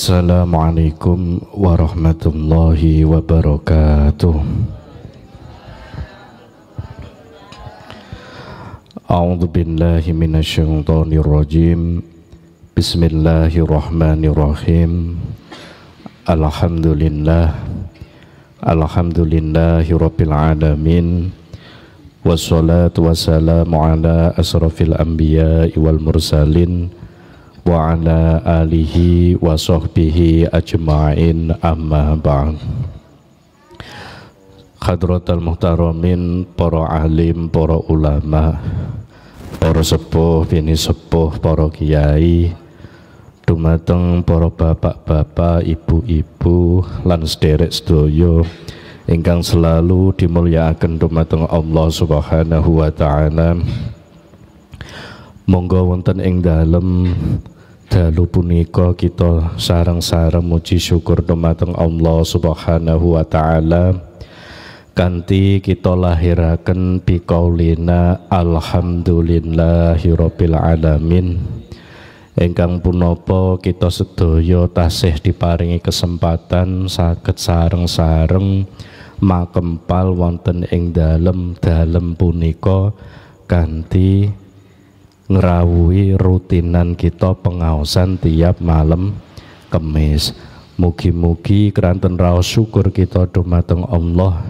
Assalamualaikum warahmatullahi wabarakatuh A'udzu billahi minasyaitonir rajim Bismillahirrahmanirrahim Alhamdulillah Alhamdulillahi rabbil alamin Wassalatu wassalamu ala asrafil anbiya'i wal mursalin wa ala alihi wa sahbihi ajma'in amma ba'd Khadratul Muhtaramin, para alim, para ulama, para sepuh, bini sepuh, para kiai, dumateng para bapak-bapak, ibu-ibu, lan sederek sedoyo, ingkang selalu dimulyakaken dumateng Allah Subhanahu wa taala. Monggo wonten ing dalem dalu punika kita sarang-sarang muji syukur dumateng Allah Subhanahu wa taala kanthi kita lahiraken biqaulina alhamdulillahirabbil alamin ingkang punapa kita sedaya tasih diparingi kesempatan saged sareng-sareng makempal wonten ing dalem dalem punika kanthi ngerawui rutinan kita pengawasan tiap malam kemis mugi-mugi keranten raos syukur kita dumateng Allah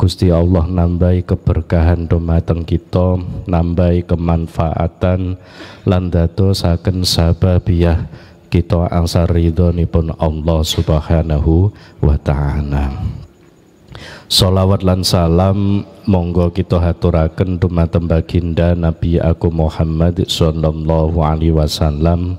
Gusti Allah nambahi keberkahan dumateng kita nambahi kemanfaatan landato saken sababiah kita nih pun Allah Subhanahu wa taala Salawat lan salam monggo kita haturaken dumateng baginda Nabi aku Muhammad sallallahu alaihi wasallam.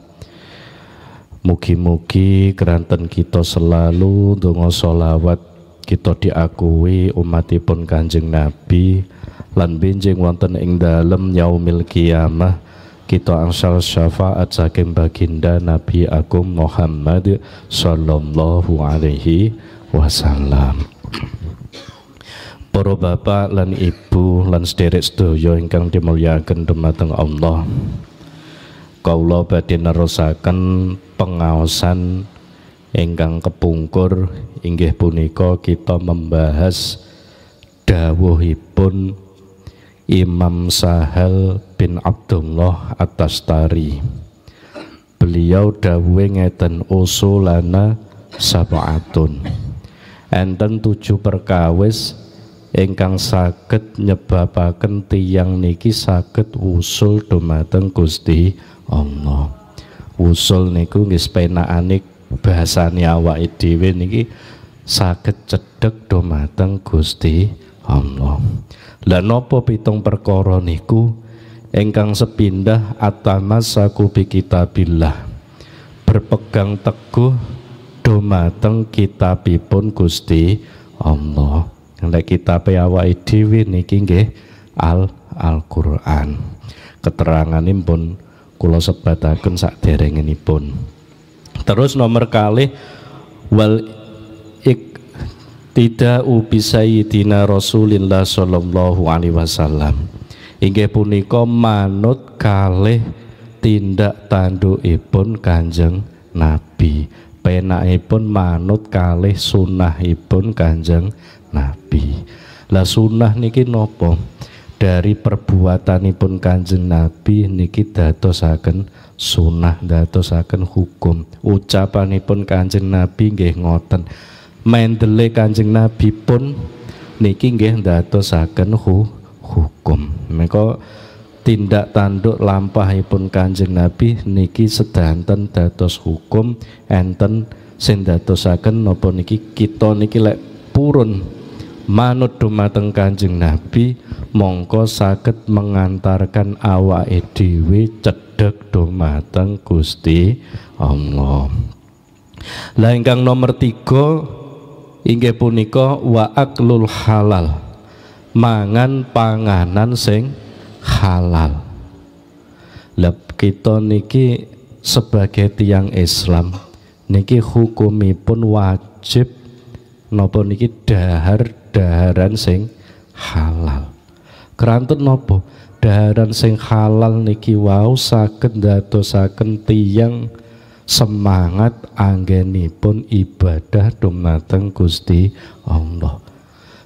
Mugi-mugi keranten kita selalu donga solawat kita diakui umatipun Kanjeng Nabi lan benjing wonten ing dalem yaumil kiamah kita angsal syafaat saking baginda Nabi Agung Muhammad sallallahu alaihi wasallam. Para bapak lan ibu lan sederek sedaya ingkang dimulyakaken dumateng Allah. Kawula badhe nerusaken pengaosan ingkang kepungkur inggih punika kita membahas dawuhipun Imam Sahal bin Abdullah At-Tastari. Beliau dawuhe ngeten usulana sab'atun. Enten tujuh perkawis ingkang saged nyebabaken tiyang niki saged usul dumateng Gusti Allah. Usul niku nggih anik bahasa awake dhewe niki saged cedhek dumateng Gusti Allah. Lah napa pitung perkara niku ingkang sepindah atamasaku bi kitabillah. Berpegang teguh dumateng kitabipun Gusti Allah. Lek kita e awake dhewe niki nggih Al Al-Qur'an. Keteranganipun kula sebataken saderengipun. Terus nomor kali wal ik tidak ubisayyidina Rasulillah sallallahu alaihi wasallam. Inggih punika manut kalih tindak tandukipun Kanjeng Nabi. Penakipun manut kalih sunahipun Kanjeng Nabi. Lah sunnah niki nopo? Dari perbuatanipun Kanjeng Nabi niki dadosaken sunnah, dadosaken hukum. Ucapanipun Kanjeng Nabi nggih ngoten. Mendele Kanjeng Nabi pun niki nggih dadosaken hu hukum. Mengko tindak tanduk lampahipun Kanjeng Nabi niki sedanten datos hukum enten sing dadosaken napa niki kita niki lek purun manut dumateng Kanjeng Nabi mongko saged mengantarkan awake edwi cedek dumateng Gusti Allah. Lah ingkang nomor tiga inggih punika wa aklul halal. Mangan panganan sing halal. Lah kita niki sebagai tiang Islam niki hukumipun wajib nopo niki dahar daharan sing halal kerantun nopo daharan sing halal niki wau dato saken tiyang semangat pun ibadah dumateng Gusti Allah.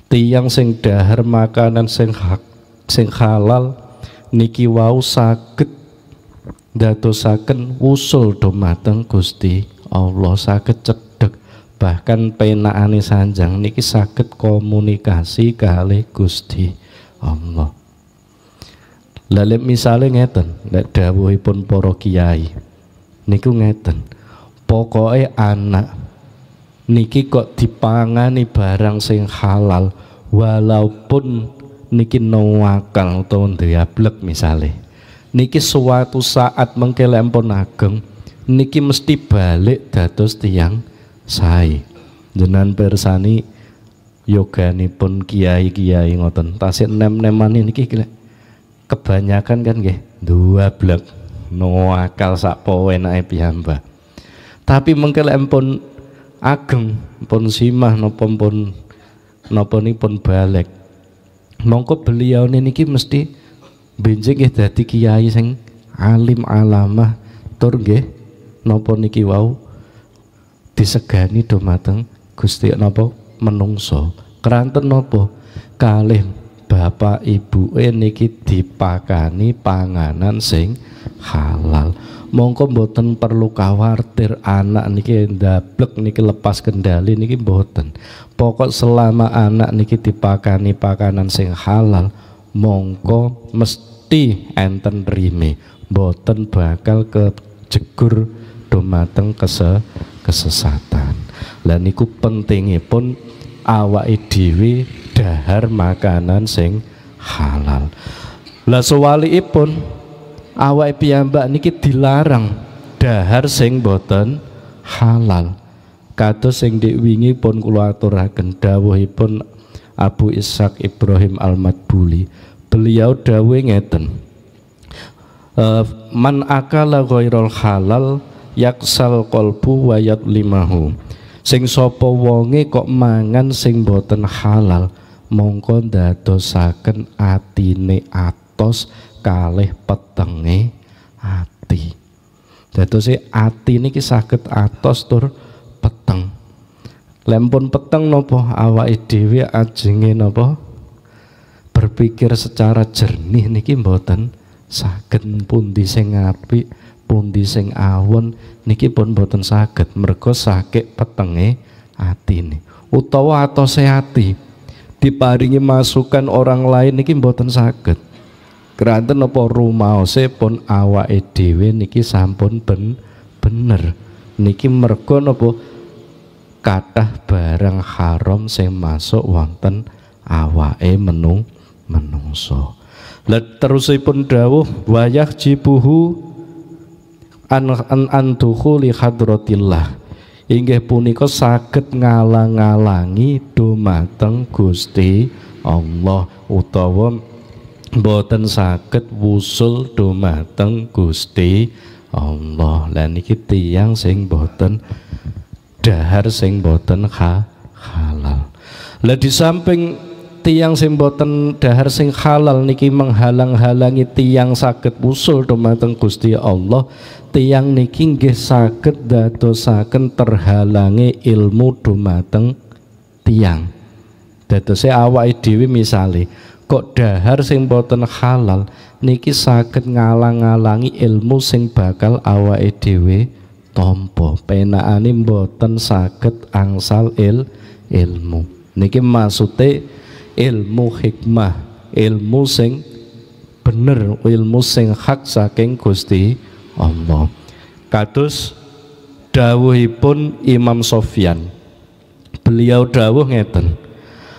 Tiang sing dahar makanan sing hak sing halal niki wau saged ndadosaken usul dumateng Gusti Allah saket cek bahkan penaane sanjang niki sakit komunikasi kali Gusti Allah lalu misalnya ngeten lek dawuhipun para kiai niku ngeten pokoknya anak niki kok dipangani barang sing halal walaupun niki nawakal atau ndiablek misalnya niki suatu saat mengkelempon ageng niki mesti balik dados tiang Sai, Jenan persani pun kiai-kiai ngoten. Tasik nem-neman ini gila. Kebanyakan kan nggih dua blok no akal sak poe enake piyambak. Tapi mengkel pun ageng pun simah nopo pun napa pun balik. Mongko beliau ini niki mesti benjing nggih dari kiai sing alim alamah torge nopo niki wau disegani do Gusti napa menungso keranten napa kalih bapak ibu ini niki dipakani panganan sing halal mongko boten perlu khawatir anak niki ndablek niki lepas kendali niki boten pokok selama anak niki dipakani pakanan sing halal mongko mesti enten rime boten bakal kejegur domateng kese kesesatan lan niku pentingipun awake dewi dahar makanan sing halal lah pun awai piyambak niki dilarang dahar sing boten halal kados sing dik wingi pun kula aturaken pun Abu Ishak Ibrahim Al-Madbuli beliau dawuh ngeten Manakala eh, man akala ghairul halal yaksal qalbu wayat limahu sing sopo wonge kok mangan sing boten halal mongko ndadosaken atine atos kalih petenge ati dadose ati niki saged atos tur peteng lempun peteng napa awake dhewe ajenge napa berpikir secara jernih niki mboten saged pundi sing apik pundi sing awon niki pun boten saged mergo sakit petenge nih utawa atau sehati diparingi masukan orang lain niki boten saged keranten apa se pun awake dhewe niki sampun ben bener niki mergo napa kathah barang haram sing masuk wonten awake menung menungso. Let terusipun dawuh wayah jibuhu an an antukhuli hadrotillah inggih punika saged ngalang-alangi dumateng Gusti Allah utawa boten saged wusul dumateng Gusti Allah lan iki tiyang sing boten dahar sing boten ha halal lah di samping tiang sing boten dahar sing halal niki menghalang-halangi tiang sakit usul dumateng Gusti Allah tiang niki nggih saged dadosaken terhalangi ilmu dumateng tiang. Dadose awake dhewe misale kok dahar sing boten halal niki saged ngalang-alangi ilmu sing bakal awake dhewe tampa. Penakane boten saged angsal il ilmu. Niki maksude ilmu hikmah, ilmu sing bener, ilmu sing hak saking Gusti Allah kados dawuhipun Imam Sofyan beliau dawuh ngeten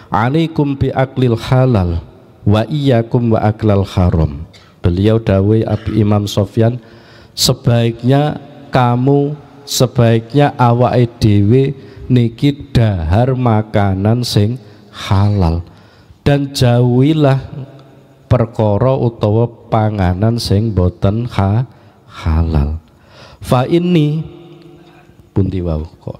alaikum bi aklil halal wa iyyakum wa aklal haram beliau dawuh Abi Imam Sofyan sebaiknya kamu sebaiknya awak dewi niki dahar makanan sing halal dan jauhilah perkoro utawa panganan sing boten halal halal. Fa ini pun wau kok.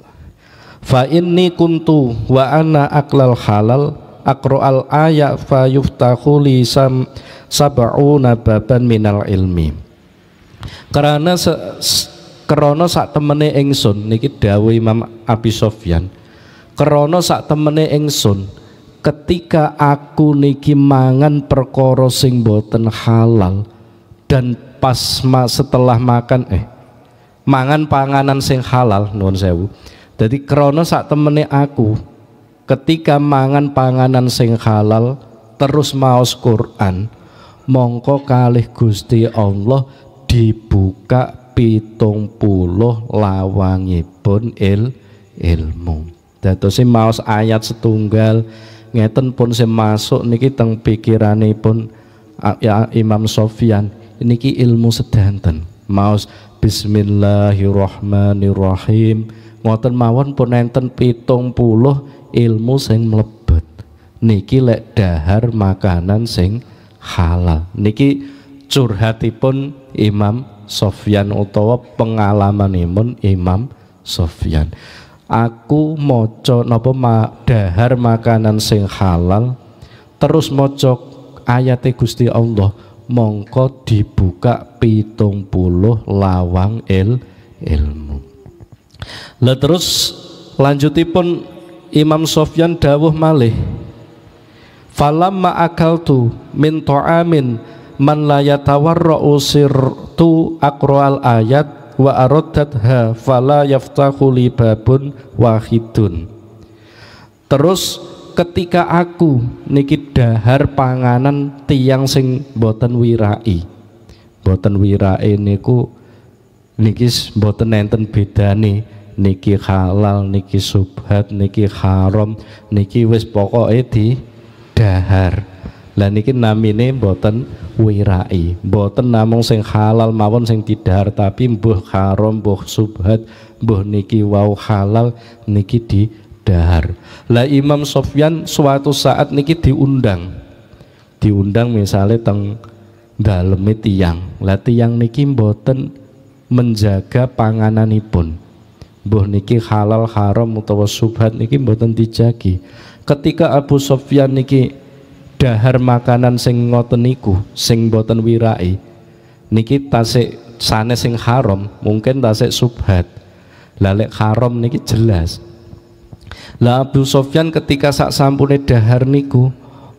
Fa ini kuntu wa ana aklal halal akro al ayat fa yuftahu li sam nababan baban minal ilmi. Karena se, krana sak temene engsun niki dawuh Imam Abi Sofyan. Kerono sak temene engsun. ketika aku niki mangan perkara sing boten halal dan pas ma setelah makan eh mangan panganan sing halal nuwun sewu. Jadi krono sak temene aku ketika mangan panganan sing halal terus maos Quran mongko kalih Gusti Allah dibuka pitung puluh lawangipun il ilmu si maos ayat setunggal ngeten pun sing masuk niki teng pun ya, Imam Sofyan niki ilmu sedanten maus bismillahirrahmanirrahim ngoten mawon pun enten pitung puluh ilmu sing mlebet niki lek dahar makanan sing halal niki curhatipun Imam Sofyan utawa pengalaman imun Imam Sofyan aku moco nopo ma, dahar makanan sing halal terus moco ayat Gusti Allah mongko dibuka pitung puluh lawang il ilmu lah terus lanjutipun Imam Sofyan dawuh malih ma'akal tu min to'amin man la yatawarra'u tu akroal ayat wa ha fala yaftahu li babun wahidun terus ketika aku niki dahar panganan tiang sing boten wirai boten wirai niku niki boten enten nih, niki halal niki subhat niki haram niki wis pokoknya di dahar lah niki namine boten wirai boten namung sing halal mawon sing tidak tapi mbuh haram mbuh subhat mbuh niki wau halal niki di dahar lah Imam Sofyan suatu saat niki diundang diundang misalnya teng dalam tiang lah tiang niki mboten menjaga pangananipun buh niki halal haram utawa subhat niki mboten dijagi ketika Abu Sofyan niki dahar makanan sing ngoten niku sing mboten wirai niki tasik sana sing haram mungkin tasik subhat lalek haram niki jelas lah Abu Sofyan ketika sak sampune dahar niku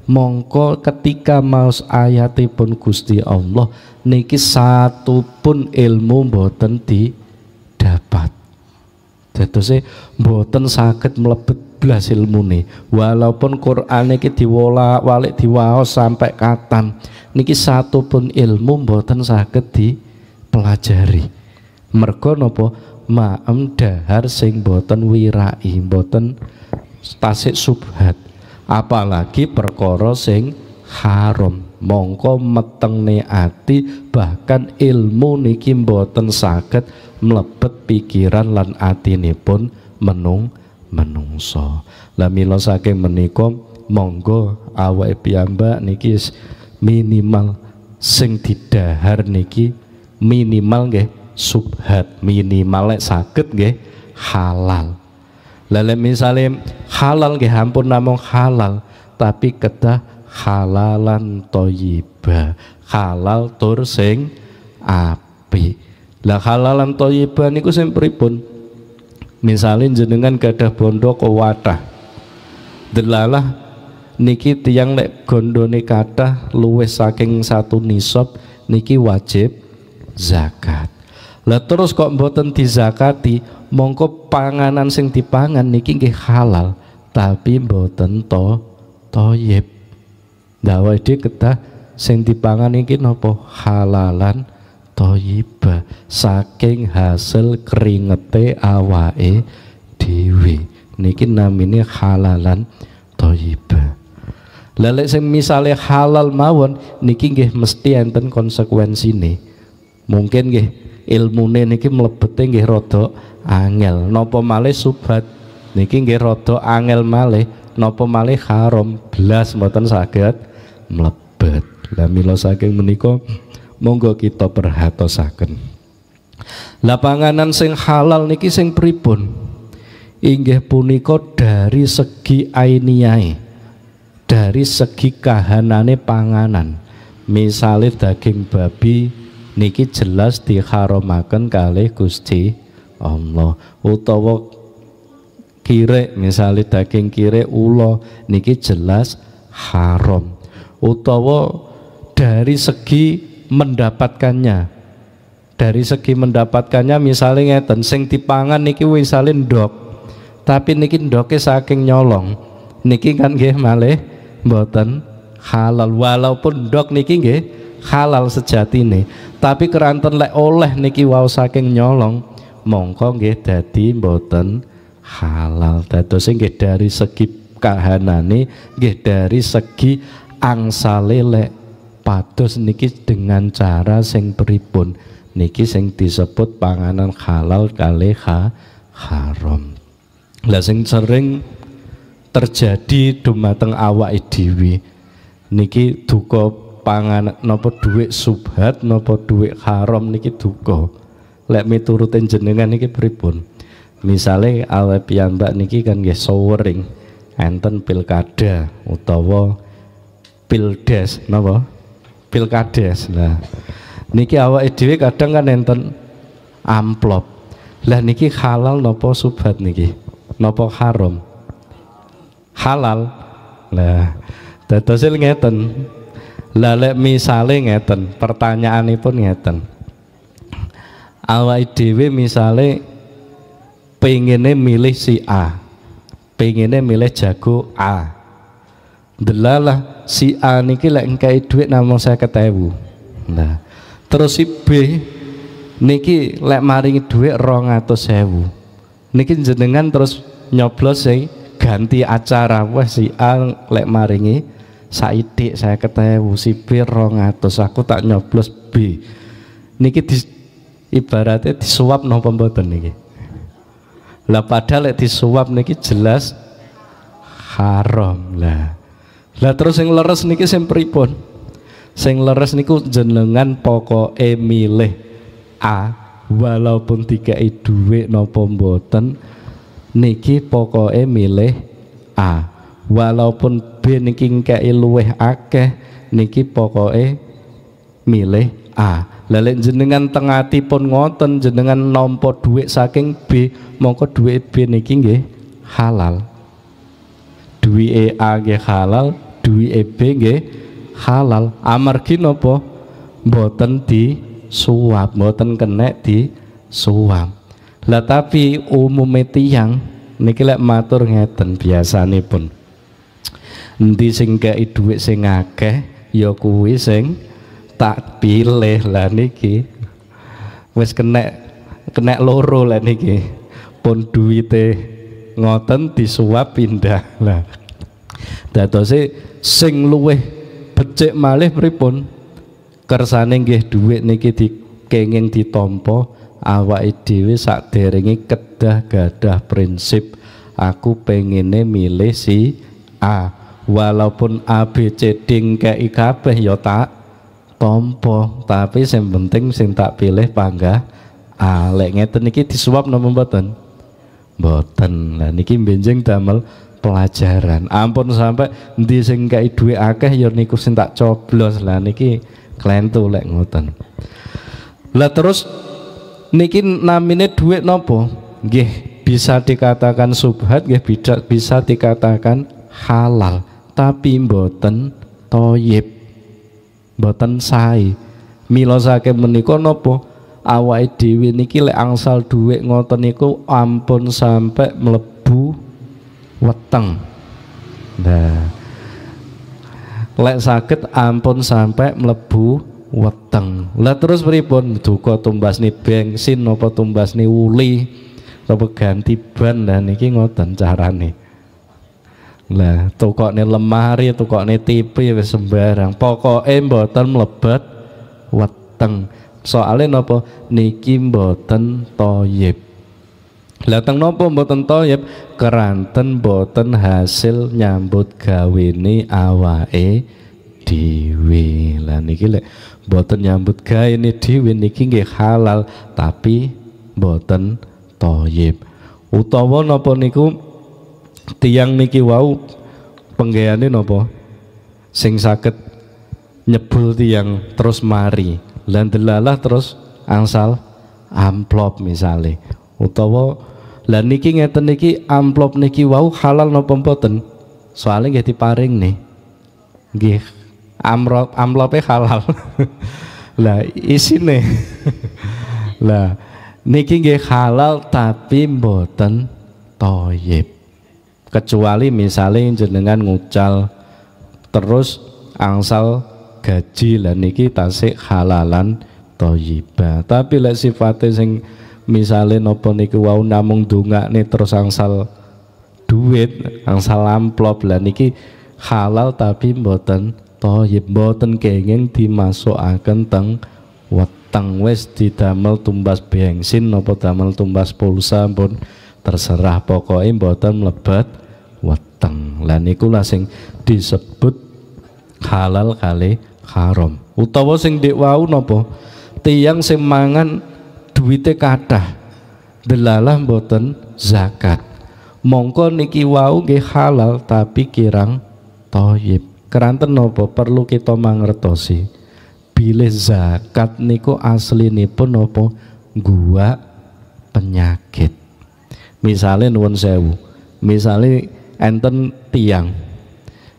mongko ketika maus ayatipun Gusti Allah niki satu pun ilmu mboten di dapat dados mboten saged mlebet blas ilmune walaupun Quran iki diwolak-walik diwaos sampai katam niki satu pun ilmu mboten saged dipelajari mergo napa maem dahar sing boten wirai boten tasik subhat apalagi perkara sing haram mongko metengne ati bahkan ilmu niki boten saged mlebet pikiran lan pun menung menungso lah mila saking menikom monggo awake piyambak niki minimal sing didahar niki minimal nggih subhat minimal sakit ge halal lele misalim halal ge hampun namung halal tapi keda halalan toyiba halal tur sing api lah halalan toyiba niku sing pripun misalnya jenengan gadah bondo ke wadah delalah niki tiang lek gondone kata luwes saking satu nisop niki wajib zakat lah terus kok mboten dizakati mongko panganan sing dipangan niki nggih halal tapi mboten to toyib dawa dia ketah sing dipangan niki nopo halalan toyiba saking hasil keringete awae diwi, niki namine halalan toyiba Lelek sing misale halal mawon niki nggih mesti enten konsekuensi nih, Mungkin nggih ilmune niki mlebete nggih rada angel napa malih subat niki nggih rada angel malih napa malih haram blas mboten saged mlebet lah mila saking menika monggo kita perhatosaken lapanganan sing halal niki sing pripun inggih punika dari segi ainiyai dari segi kahanane panganan misalnya daging babi niki jelas diharamaken kali Gusti Allah utawa kire misalnya daging kire ulo, niki jelas haram utawa dari segi mendapatkannya dari segi mendapatkannya misalnya ngeten sing dipangan niki misalnya dok, tapi niki dok saking nyolong niki kan nggih malih mboten halal walaupun dok niki nggih halal sejati nih tapi keranten lek oleh niki wau saking nyolong mongko nggih dadi mboten halal dados nggih dari segi kahanane nggih dari segi angsale lek pados niki dengan cara sing pripun niki sing disebut panganan halal kali ha, haram lah sing sering terjadi dumateng awak dhewe niki duka pangan nopo duit subhat nopo duit haram niki duka lek miturutin jenengan niki pripun misale awet piyambak niki kan nggih sowering enten pilkada utawa pildes napa pilkades lah niki awake dhewe kadang kan enten amplop lah niki halal nopo subhat niki nopo haram halal lah tetesil ngeten lalek misale ngeten pun ngeten awake dewi misale pengene milih si A pengene milih jago A delalah si A niki lek ngkai duit saya 50000 nah terus si B niki lek maringi duit rong atau sewu niki jenengan terus nyoblos si ganti acara wah si A lek maringi Saidik saya ketemu sipir rongatus aku tak nyoblos B niki di, ibaratnya disuap no pemboten niki lah padahal lek disuap niki jelas haram lah lah terus yang leres niki sing pripun sing leres niku jenengan pokok e milih A walaupun tiga i duit nopo mboten niki e milih A walaupun B niki ngkei luweh akeh niki pokoke milih A lelek jenengan tengati pun ngoten jenengan nompo duit saking B mongko duit B niki nggih halal duit A nggih halal duit B nggih halal amargi nopo boten di suap boten kena di suap lah tapi umumnya tiang niki lek matur ngeten biasane pun endi sing kei singake, sing akeh ya kuwi sing tak pilih lah niki wis kena kena loro lah niki pun duwite ngoten disuap pindah lah sih, sing luweh becik malih pripun kersane nggih duit niki dikenging ditompo, awake dhewe sakderenge kedah gadah prinsip aku pengene milih si A walaupun ABC dingkei kabeh ya tak tompo tapi yang penting sing tak pilih pangga, alek ngeten iki disuap napa mboten mboten lah niki benjing damel pelajaran ampun sampai di sing kei duwe akeh ya niku sing tak coblos lah niki klentu lek ngoten lah terus niki namine duit nopo nggih bisa dikatakan subhat nggih bisa dikatakan halal tapi mboten toyib mboten sae mila sake menika napa awake dhewe niki lek angsal dhuwit ngoten niku ampun sampai mlebu weteng nah lek sakit ampun sampai mlebu weteng lah terus pripun duka nih bensin apa nih wuli apa ganti ban dan niki ngoten carane lah, nih lemari, tukokne TV ya wis sembarang. Pokoke mboten melebat weteng. soalnya nopo niki mboten toyib. Lah teng nopo mboten toyib keranten mboten hasil nyambut ini awae diwi Lah niki lek mboten nyambut gawe ini niki nggih halal tapi mboten toyib. Utawa nopo niku tiang niki wau penggaeane napa sing sakit nyebul tiang terus mari lan delalah terus angsal amplop misale utawa lan niki ngeten niki amplop niki wau halal nopo mboten soalnya nggih diparing nih nggih amplop amplopnya halal lah nih, lah niki nggih halal tapi mboten toyib kecuali misalnya jenengan ngucal terus angsal gaji lan niki tasik halalan toyiba tapi lek sifate sing misalnya nopo niku wau namung dungakne terus angsal duit angsal amplop lan niki halal tapi mboten toyib mboten kenging dimasukaken teng weteng wis didamel tumbas bensin nopo damel tumbas pulsa pun bon terserah pokoknya mboten melebat weteng dan niku sing disebut halal kali haram utawa sing dikwau nopo tiang sing mangan duwite kathah delalah mboten zakat mongko niki wau ge halal tapi kirang toyib keranten nopo perlu kita mangertosi bilih zakat niku aslinipun nopo gua penyakit misalnya nuwun sewu misalnya enten tiang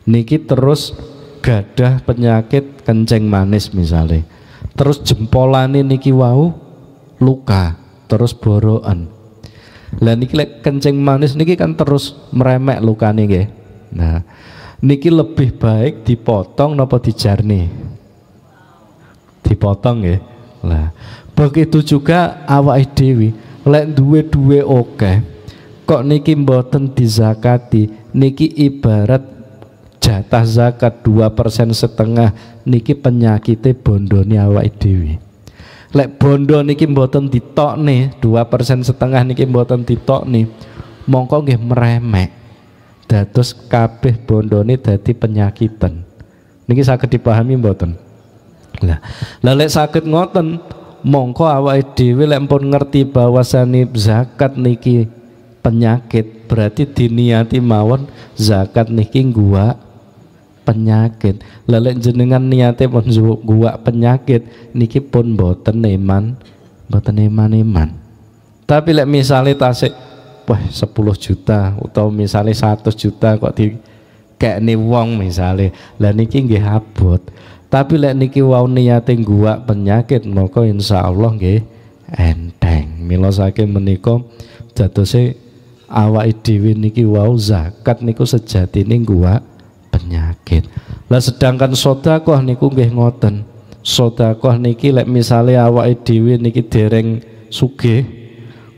niki terus gadah penyakit kencing manis misalnya terus jempolane niki wau luka terus boroan lah niki lek kencing manis niki kan terus meremek lukanya, nggih nah niki lebih baik dipotong napa dijarni dipotong ya, lah begitu juga awak dewi lek duwe duwe oke. okay kok niki mboten dizakati niki ibarat jatah zakat dua persen setengah niki penyakitnya ni awak dewi lek bondo niki mboten nih dua persen setengah niki mboten nih mongko nggih meremek dados kabeh bondone dadi penyakitan niki sakit dipahami mboten lah lek sakit ngoten mongko awake dhewe lek pun ngerti bahwasane zakat niki penyakit berarti diniati mawon zakat niki gua penyakit lelek jenengan niate pun gua penyakit niki pun boten neman boten neman neman tapi lek misalnya tasik wah 10 juta atau misalnya 100 juta kok di kayak nih wong misalnya lah niki nggih tapi lek niki wau niate gua penyakit moko insya Allah nggih enteng milo saking menikom jatuh sih Awak dewi niki wau zakat niku ini gua penyakit. Lah sedangkan sedekah niku nggih ngoten. Sedekah niki lek misale awak dewi niki dereng sugih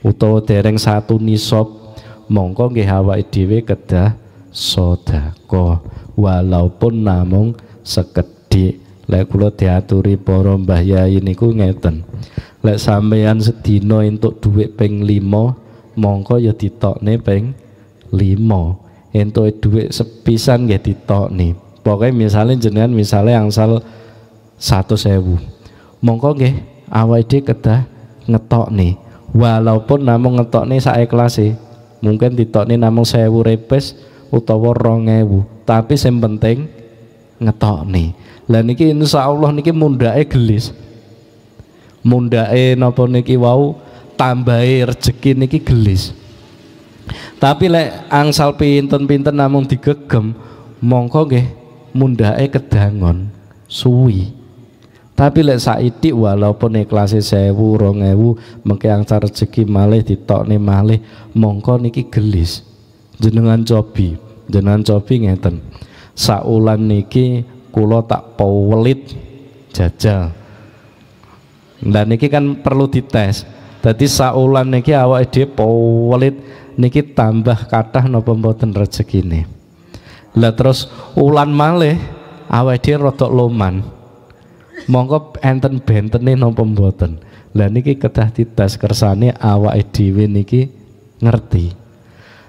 utawa dereng satu nisop mongko nggih awak dhewe kedah sedekah walaupun namung sekedik Lek kula diaturi para mbah yai niku ngeten. Lek sampean sedina entuk dhuwit ping 5 mongko ya ditokne ping 5 entuk dhuwit sepisan nggih ditokne pokoke misalnya jenengan misalnya angsal 100.000 mongko nggih awake dhewe kedah ngetokne walaupun namung ngetokne sak ikhlase mungkin ditokne namung 1000 repes utawa 2000 tapi sing penting ngetokne lah niki insyaallah niki mundake gelis mundake napa niki wau tambahi rezeki niki gelis tapi lek angsal pinten-pinten namun digegem mongko nggih mundhake kedangon suwi tapi lek saiti walaupun sewu 1000 2000 mengke angsal rezeki malih ditokne malih mongko niki gelis jenengan cobi jenengan cobi ngeten saulan niki kulo tak powelit jajal dan niki kan perlu dites Dadi saulan niki awak dhewe polit niki tambah kathah napa mboten rezekine. Lah terus ulan malih awak dhewe rodok loman. mongkop enten benten bentene napa mboten. Lah niki kedah tidas kersane awake dhewe niki ngerti.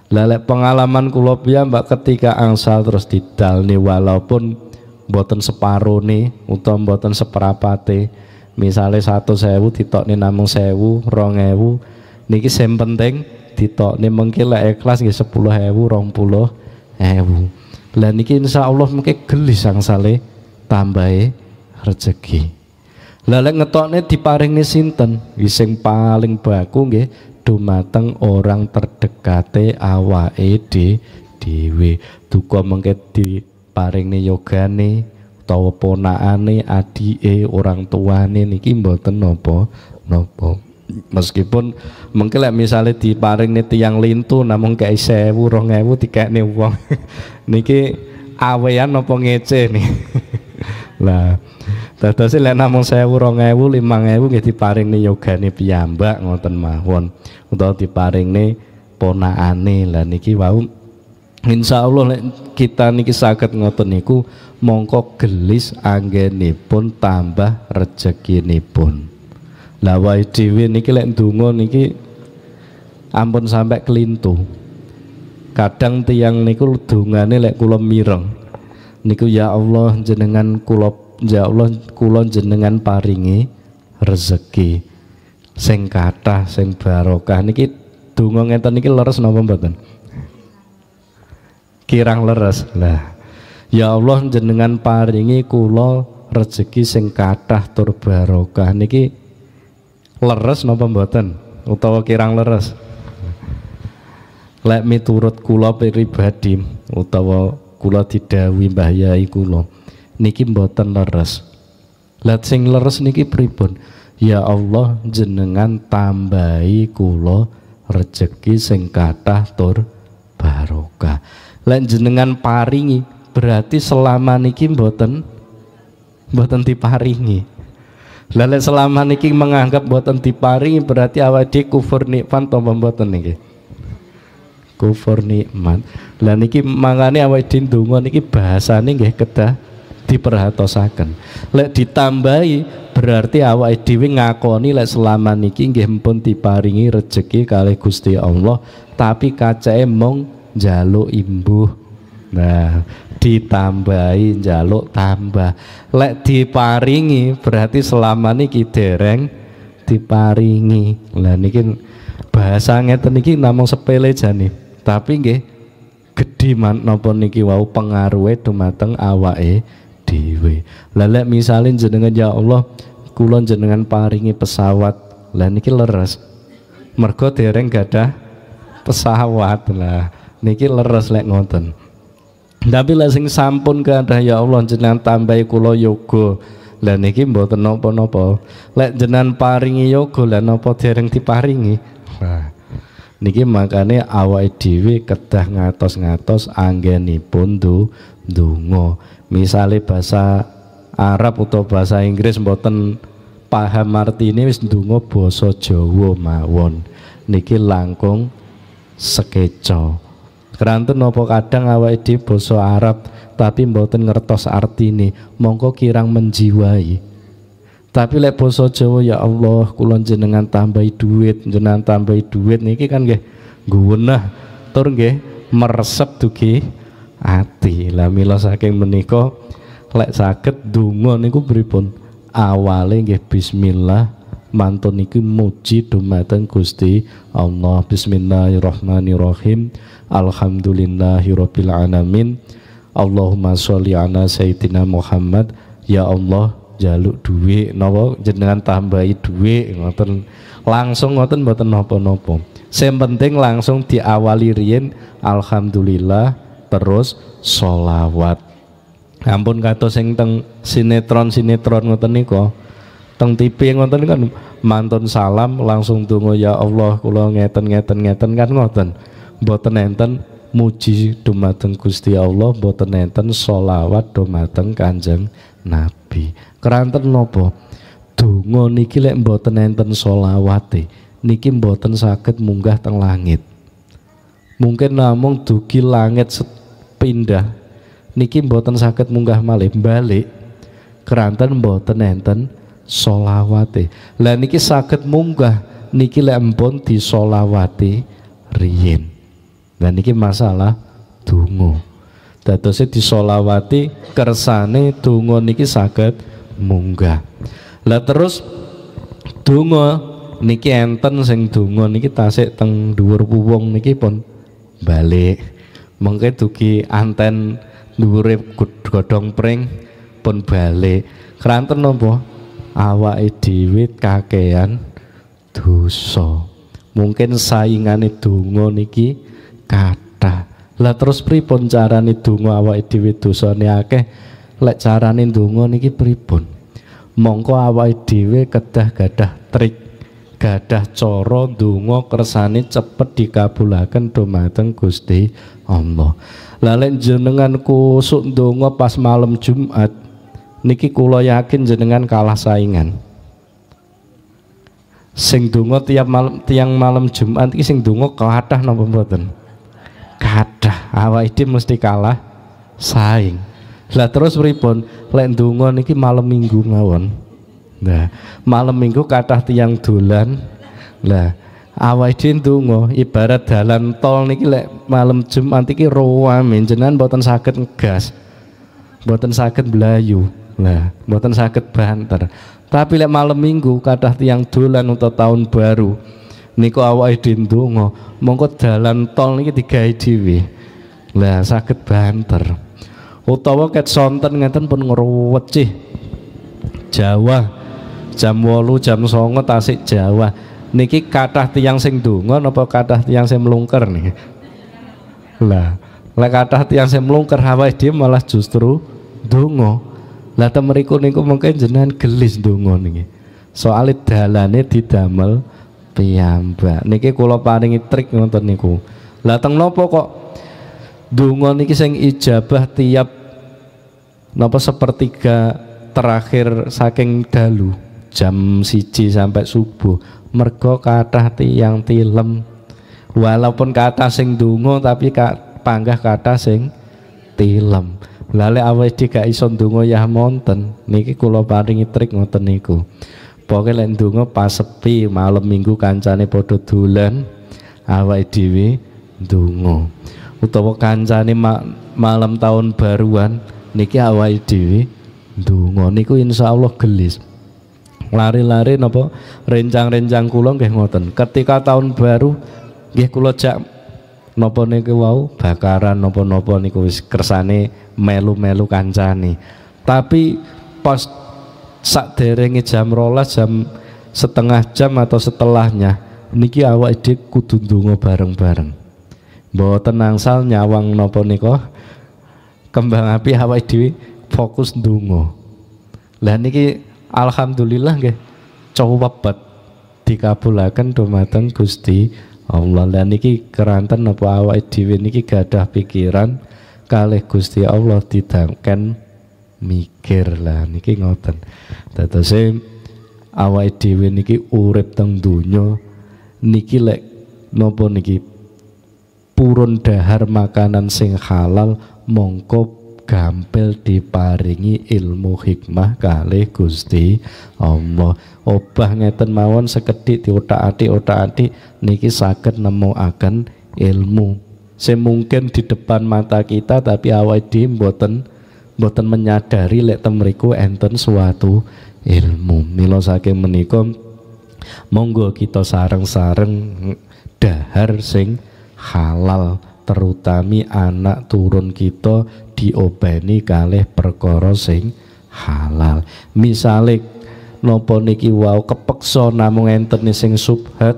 Lelek pengalaman kula mbak ketika angsal terus nih walaupun buatan separuh nih utam buatan seperapate misalnya satu sewu nih namung sewu rong ewu niki sing penting nih mengki lek ikhlas sepuluh ewu rong puluh ewu lah niki insya Allah mungkin gelis sangsale tambah rezeki ngetok lek paring nih sinten sing paling baku nggih dumateng orang terdekate awake dhewe paring nih yoga nih utawa ponakane, adike, orang tuane niki mboten napa-napa. Meskipun mungkin di paring nih tiang lintu namung kei 1000, 2000 nih wong. niki awean nopo ngece nih. Lah Dadase lek namung 1000, 2000, 5000 nih diparingne yogane piyambak ngoten mawon. Utawa pona ane Lah niki wow insya allah kita niki sakit ngoten niku mongko gelis pun tambah ini lah lawai dewi niki lek dungo niki ampun sampai kelintu kadang tiang niku dungane lek kulo mireng niku ya Allah jenengan kulo ya Allah kulo jenengan paringi rezeki sing kathah sing barokah niki donga ngeten niki leres napa mboten kirang leres lah Ya Allah jenengan paringi kulo rezeki sing kathah tur barokah niki leres napa mboten utawa kirang leres lek miturut kula pribadi utawa kula didhawuhi Mbah Yai kula niki mboten leres Lah sing leres niki pripun Ya Allah jenengan tambahi kula rezeki sing kathah tur barokah. Lek jenengan paringi berarti selama niki mboten mboten diparingi lalu selama niki menganggap mboten diparingi berarti awal di kufur nikmat tombol mboten niki kufur nikmat lalu niki mangani awal di dungu niki bahasa niki kedah diperhatosakan lek ditambahi berarti awal diwi ngakoni lek selama niki nggih pun diparingi rejeki kali Gusti Allah tapi kacake mong jalo imbuh nah ditambahi jaluk tambah lek diparingi berarti selama niki dereng diparingi lah niki bahasa ngeten niki namung sepele jani tapi nggih man nopo niki wau pengaruhe dumateng awake dhewe lelek lek misalin jenengan ya Allah kulon jenengan paringi pesawat lah niki leres mergo dereng gadah pesawat lah niki leres lek ngoten tapi lek sing sampun kedah ya Allah jenang tambahi kula yoga. Lah niki mboten napa-napa. Lek jenengan paringi yoga lah napa dereng diparingi. Nah, niki makane awake dhewe kedah ngatos-ngatos anggenipun du donga. Misale bahasa Arab atau bahasa Inggris mboten paham artine wis ndonga basa Jawa mawon. Niki langkung sekeca. Kerantun nopo kadang awake di boso Arab tapi mboten ngertos nih mongko kirang menjiwai. Tapi lek boso Jawa ya Allah, kulon jenengan tambahi duit, jenengan tambahi duit niki kan gue guna nah. tur nggih meresep dugi ati. Lah mila saking meniko lek nih gue niku pripun? awalnya nggih bismillah mantun niki muji dumateng Gusti Allah Bismillahirrahmanirrahim Alhamdulillahirabbil alamin Allahumma sholli ala sayyidina Muhammad ya Allah jaluk duit napa jenengan tambahi duit ngoten langsung ngoten mboten napa-napa sing penting langsung diawali riyen alhamdulillah terus solawat ampun kados sing teng sinetron sinetron ngoten nika teng yang ngoten kan mantun salam langsung tunggu ya Allah kula ngeten ngeten ngeten kan ngoten mboten enten muji dumateng Gusti Allah mboten enten sholawat dumateng Kanjeng Nabi keranten nopo tunggu niki lek mboten enten sholawati niki mboten sakit munggah teng langit mungkin namung dugi langit pindah niki mboten sakit munggah malih balik keranten mboten enten solawati, lah niki sakit munggah niki lempon di solawati riyin dan niki masalah dungo di solawati kersane dungo niki sakit munggah lah terus dungo niki enten sing dungo niki tasik teng dhuwur puwung niki pun balik mengke dugi anten dhuwure godhong pring pun balik keranten nopo Awak dhewe kakean dosa. Mungkin saingan itu niki kata. Lah terus pripun carane donga awak dhewe dosane akeh? Lek carane donga niki pripun? Mongko awak dhewe kedah gadah trik gadah cara dungo kersane cepet dikabulaken dumateng Gusti Allah. Lah lek jenengan kusuk donga pas malam Jumat, niki kula yakin jenengan kalah saingan sing donga tiap malam tiang malam Jumat iki sing donga kathah napa mboten kathah awak iki mesti kalah saing lah terus pripun lek donga niki malam Minggu mawon nah malam Minggu kathah tiang dolan lah awak iki donga ibarat dalan tol niki lek malam Jumat iki roa menjenan mboten saged ngegas mboten saged blayu lah buatan sakit banter. Tapi lek malam minggu kadah tiang dolan untuk tahun baru niko niku idin dhewe mongko dalan tol niki digawe dhewe. Lah sakit banter. Utawa ket sonten ngeten pun cih. Jawa jam wolu jam songo tasik Jawa. Niki kathah tiang sing donga napa kathah tiang sing mlungker nih. Lah, lek kathah tiang sing mlungker hawa idin malah justru donga lah temeriku niku mungkin jenengan gelis dongo niki soalnya dalane didamel piyambak niki kula paringi trik ngoten niku lah teng napa kok dongo niki sing ijabah tiap napa sepertiga terakhir saking dalu jam siji sampai subuh mergo kathah tiyang tilem walaupun kata sing dungo tapi ka, panggah kata sing tilem Lale awake dhewe ison dungo yah monten. Niki kulo paringi trik ngoten niku. Pokoke dungo pas sepi malam Minggu kancane padha dolan awake dewi dungo. Utawa kancane ma malam tahun baruan niki awai dewi dungo niku Allah gelis. Lari-lari nopo rencang-rencang kula nggih ngoten. Ketika tahun baru gih kulo jak Nopo niku wau bakaran nopo nopo niku wis kersane melu-melu kancane tapi pas derengi jam rolas jam setengah jam atau setelahnya niki awak ide kudu bareng bareng-bareng tenang sal nyawang nopo niko, kembang api awak ide, fokus dungo lah niki alhamdulillah nggih cowok dikabulaken dumateng Gusti Allah dan niki keranten apa awak dhewe niki gadah pikiran kalih Gusti Allah didangken mikir lah niki ngoten dadose awak dhewe niki urip teng donya niki lek nopo niki purun dahar makanan sing halal mongko gampil diparingi ilmu hikmah kalih Gusti Allah obah ngeten mawon di otak ati otak ati niki sakit nemu akan ilmu semungkin di depan mata kita tapi awal di mboten mboten menyadari lek temriku enten suatu ilmu milo saking menikum monggo kita sareng-sareng dahar sing halal terutami anak turun kita diobeni kalih perkara sing halal misalnya Nopo niki wau kepeksa namung enten sing subhat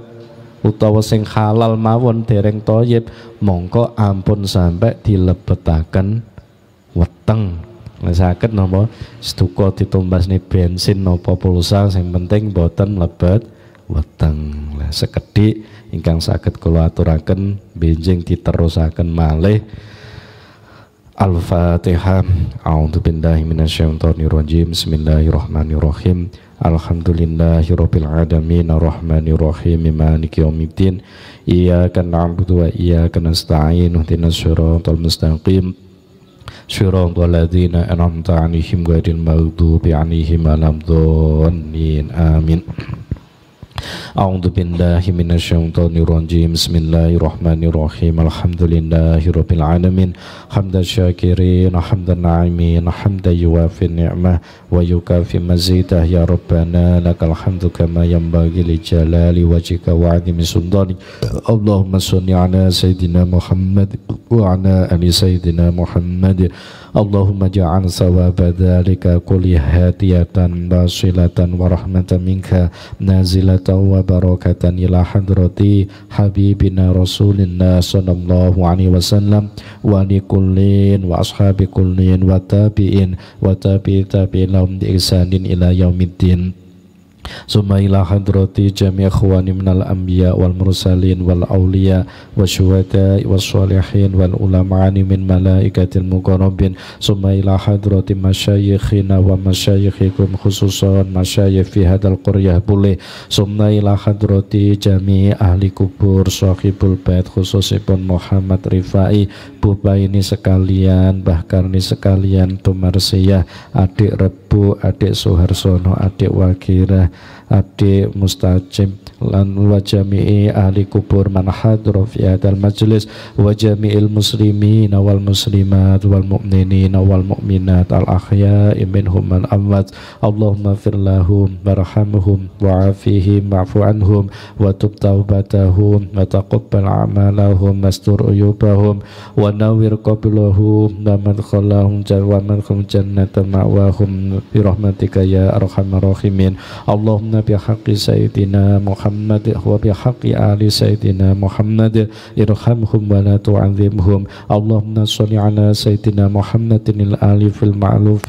utawa sing halal mawon dereng toyib mongko ampun sampai dilebetaken weteng sakit nopo stuko ditumbas nih bensin nopo pulsa yang penting boten lebet weteng lah sekedik ingkang sakit kula aturaken benjing diterusaken malih Al-Fatihah A'udzubillahi minasyaitonirrajim Bismillahirrahmanirrahim Alhamdulillahirabbil Ia arrahmanirrahim maliki Ia iyyaka na'budu wa iyyaka nasta'in ihdinas shiratal mustaqim shiratal ladzina an'amta 'alaihim ghairil maghdubi anihim waladdallin amin A'udzu billahi minasyaitonir rajim. Bismillahirrahmanirrahim. Alhamdulillahirabbil alamin. Hamdan syakirin, hamdan na'imin, hamdan yuwafi ni'mah wa yukafi mazidah ya rabbana lakal hamdu kama yanbaghi li jalali wajhika wa 'azimi Allahumma shalli ala sayyidina Muhammad wa ala ali sayyidina Muhammad. Allahumma ja'al sawaba dhalika kulli hadiyatan basilatan wa rahmatan minka nazilatan wa barakatan ila hadrati habibina rasulina sallallahu alaihi wasallam wa li kullin wa ashabi kullin wa tabi'in wa tabi'i tabi'in lahum ihsanin ila yaumiddin summa ila hadrati jami' ikhwani minal anbiya wal mursalin wal awliya wasyuhada wassalihin wal ulama'ani min malaikatil muqarrabin summa ila hadrati masyayikhina wa masyayikhikum khususan masyayikh fi hadal qaryah boleh summa ila hadrati jami' ahli kubur sahibul bait khususipun Muhammad Rifai ini sekalian Bahkarni sekalian Tumarsiyah adik Rebu adik Suharsono adik Wakirah abdi mustajim lan wa jami'i ahli kubur man hadra fi hadzal majlis wa jami'il muslimin wal muslimat wal mu'minin wal mu'minat al ahya'i minhum man amwat Allahumma fir lahum warhamhum wa'afihim wa'fu anhum wa tub taubatahum wa taqabbal a'malahum mastur uyubahum wa nawwir qablahum wa madkhalahum wa madkhal jannata ma'wahum bi rahmatika ya arhamar rahimin Allahumma بحق سيدنا محمد وبحق آل سيدنا محمد ارحمهم ولا تعذبهم اللهم صل على سيدنا محمد الآلف المعلوف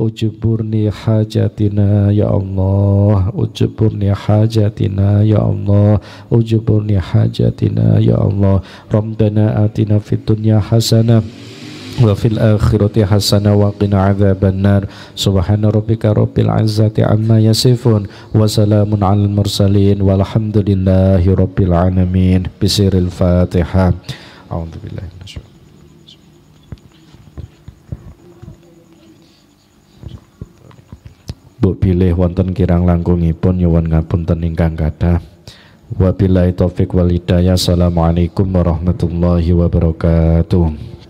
اجبرني حاجاتنا يا الله اجبرني حاجاتنا يا الله اجبرني حاجاتنا يا الله ربنا آتنا في الدنيا حسنة wa fil akhirati hasana wa qina nar subhana rabbika rabbil izzati amma yasifun wa salamun al mursalin walhamdulillahi rabbil alamin bisiril fatihah a'udzu billahi Bu pilih wonten kirang langkungipun nyuwun ngapunten ingkang kathah wabillahi taufik wal hidayah assalamualaikum warahmatullahi wabarakatuh